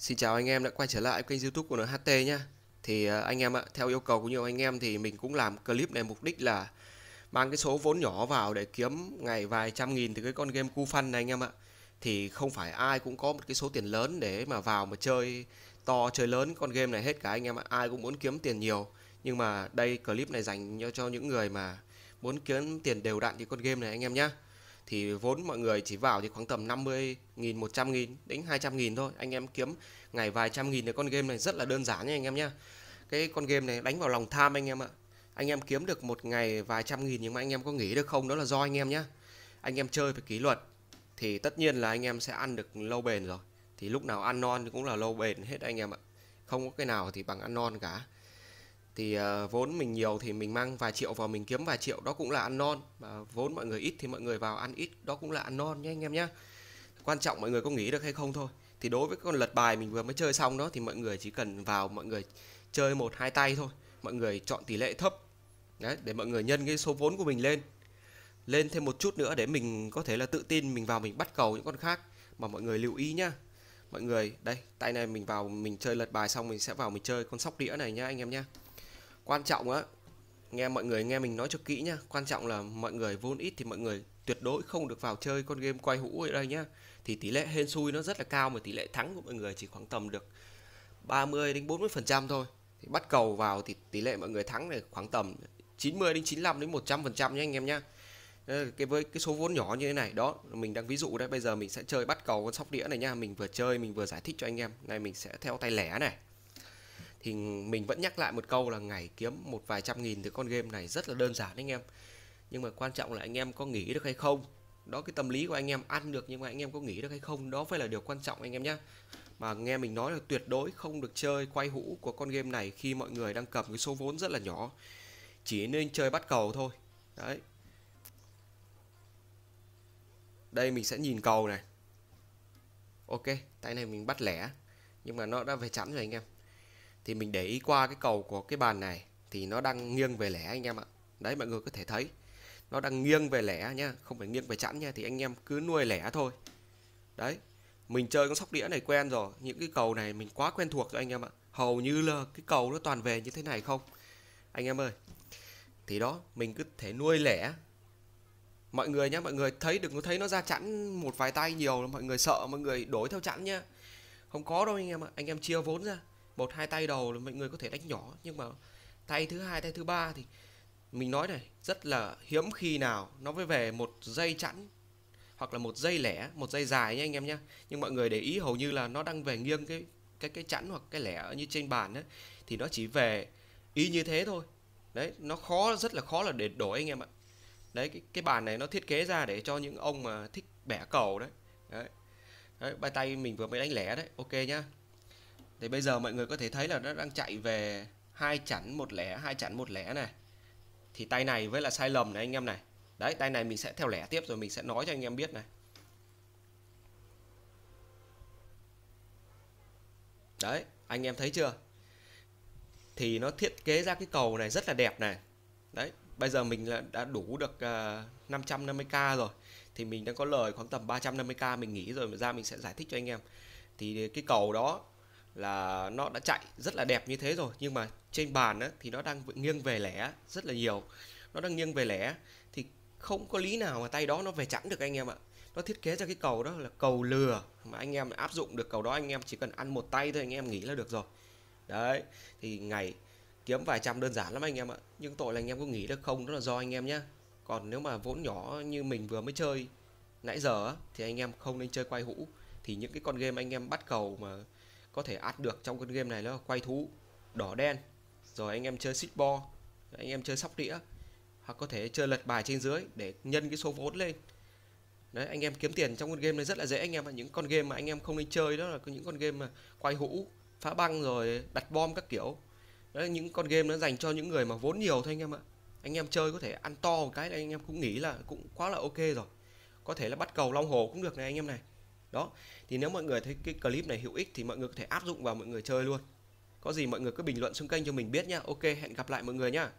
Xin chào anh em đã quay trở lại kênh youtube của NHT nhé Thì ờ, anh em ạ, theo yêu cầu của nhiều anh em thì mình cũng làm clip này mục đích là Mang cái số vốn nhỏ vào để kiếm ngày vài trăm nghìn từ cái con game cu phân này anh em ạ Thì không phải ai cũng có một cái số tiền lớn để mà vào mà chơi to chơi lớn con game này hết cả anh em ạ Ai cũng muốn kiếm tiền nhiều Nhưng mà đây clip này dành cho những người mà muốn kiếm tiền đều đặn thì con game này anh em nhé thì vốn mọi người chỉ vào thì khoảng tầm 50 nghìn 100 nghìn đến 200 nghìn thôi anh em kiếm ngày vài trăm nghìn thì con game này rất là đơn giản nha anh em nhá cái con game này đánh vào lòng tham anh em ạ anh em kiếm được một ngày vài trăm nghìn nhưng mà anh em có nghỉ được không đó là do anh em nhá anh em chơi phải kỷ luật thì tất nhiên là anh em sẽ ăn được lâu bền rồi thì lúc nào ăn non cũng là lâu bền hết anh em ạ không có cái nào thì bằng ăn non cả thì uh, vốn mình nhiều thì mình mang vài triệu vào mình kiếm vài triệu đó cũng là ăn non và vốn mọi người ít thì mọi người vào ăn ít đó cũng là ăn non nhé anh em nhé quan trọng mọi người có nghĩ được hay không thôi thì đối với con lật bài mình vừa mới chơi xong đó thì mọi người chỉ cần vào mọi người chơi một hai tay thôi mọi người chọn tỷ lệ thấp đấy để mọi người nhân cái số vốn của mình lên lên thêm một chút nữa để mình có thể là tự tin mình vào mình bắt cầu những con khác mà mọi người lưu ý nhá mọi người đây tay này mình vào mình chơi lật bài xong mình sẽ vào mình chơi con sóc đĩa này nhá anh em nhá quan trọng á nghe mọi người nghe mình nói cho kỹ nhá quan trọng là mọi người vốn ít thì mọi người tuyệt đối không được vào chơi con game quay hũ ở đây nhá thì tỷ lệ hên xui nó rất là cao mà tỷ lệ thắng của mọi người chỉ khoảng tầm được 30 đến 40 phần trăm thôi thì bắt cầu vào thì tỷ lệ mọi người thắng này khoảng tầm 90 đến 95 đến 100 phần trăm nhé anh em nhá ờ, cái với cái số vốn nhỏ như thế này đó mình đang ví dụ đấy bây giờ mình sẽ chơi bắt cầu con sóc đĩa này nha mình vừa chơi mình vừa giải thích cho anh em này mình sẽ theo tay lẻ này thì mình vẫn nhắc lại một câu là ngày kiếm một vài trăm nghìn từ con game này rất là đơn giản anh em nhưng mà quan trọng là anh em có nghỉ được hay không đó cái tâm lý của anh em ăn được nhưng mà anh em có nghỉ được hay không đó phải là điều quan trọng anh em nhé mà nghe mình nói là tuyệt đối không được chơi quay hũ của con game này khi mọi người đang cầm cái số vốn rất là nhỏ chỉ nên chơi bắt cầu thôi đấy đây mình sẽ nhìn cầu này ok tay này mình bắt lẻ nhưng mà nó đã về chắn rồi anh em thì mình để ý qua cái cầu của cái bàn này thì nó đang nghiêng về lẻ anh em ạ đấy mọi người có thể thấy nó đang nghiêng về lẻ nhá không phải nghiêng về chẵn nha thì anh em cứ nuôi lẻ thôi đấy mình chơi con sóc đĩa này quen rồi những cái cầu này mình quá quen thuộc rồi anh em ạ hầu như là cái cầu nó toàn về như thế này không anh em ơi thì đó mình cứ thể nuôi lẻ mọi người nhé mọi người thấy đừng có thấy nó ra chẵn một vài tay nhiều mọi người sợ mọi người đổi theo chẵn nhá không có đâu anh em ạ anh em chia vốn ra một hai tay đầu là mọi người có thể đánh nhỏ nhưng mà tay thứ hai tay thứ ba thì mình nói này rất là hiếm khi nào nó mới về một dây chẵn hoặc là một dây lẻ một dây dài nha anh em nhá nhưng mọi người để ý hầu như là nó đang về nghiêng cái cái cái chẵn hoặc cái lẻ như trên bàn ấy, thì nó chỉ về y như thế thôi đấy nó khó rất là khó là để đổi anh em ạ đấy cái, cái bàn này nó thiết kế ra để cho những ông mà thích bẻ cầu đấy đấy, đấy bài tay mình vừa mới đánh lẻ đấy ok nhá thì bây giờ mọi người có thể thấy là nó đang chạy về hai chẵn một lẻ hai chẵn một lẻ này thì tay này với là sai lầm này anh em này đấy tay này mình sẽ theo lẻ tiếp rồi mình sẽ nói cho anh em biết này đấy anh em thấy chưa thì nó thiết kế ra cái cầu này rất là đẹp này đấy bây giờ mình là đã đủ được uh, à, 550k rồi thì mình đang có lời khoảng tầm 350k mình nghỉ rồi mà ra mình sẽ giải thích cho anh em thì cái cầu đó là nó đã chạy rất là đẹp như thế rồi nhưng mà trên bàn á, thì nó đang nghiêng về lẻ rất là nhiều nó đang nghiêng về lẻ thì không có lý nào mà tay đó nó về chẵn được anh em ạ nó thiết kế ra cái cầu đó là cầu lừa mà anh em áp dụng được cầu đó anh em chỉ cần ăn một tay thôi anh em nghĩ là được rồi đấy thì ngày kiếm vài trăm đơn giản lắm anh em ạ nhưng tội là anh em có nghĩ được không đó là do anh em nhé còn nếu mà vốn nhỏ như mình vừa mới chơi nãy giờ thì anh em không nên chơi quay hũ thì những cái con game anh em bắt cầu mà có thể ăn được trong con game này là quay thú đỏ đen rồi anh em chơi xích bo anh em chơi sóc đĩa hoặc có thể chơi lật bài trên dưới để nhân cái số vốn lên đấy anh em kiếm tiền trong con game này rất là dễ anh em ạ những con game mà anh em không nên chơi đó là những con game mà quay hũ phá băng rồi đặt bom các kiểu đấy những con game nó dành cho những người mà vốn nhiều thôi anh em ạ anh em chơi có thể ăn to một cái là anh em cũng nghĩ là cũng quá là ok rồi có thể là bắt cầu long hồ cũng được này anh em này đó thì nếu mọi người thấy cái clip này hữu ích thì mọi người có thể áp dụng vào mọi người chơi luôn có gì mọi người cứ bình luận xuống kênh cho mình biết nhá ok hẹn gặp lại mọi người nhá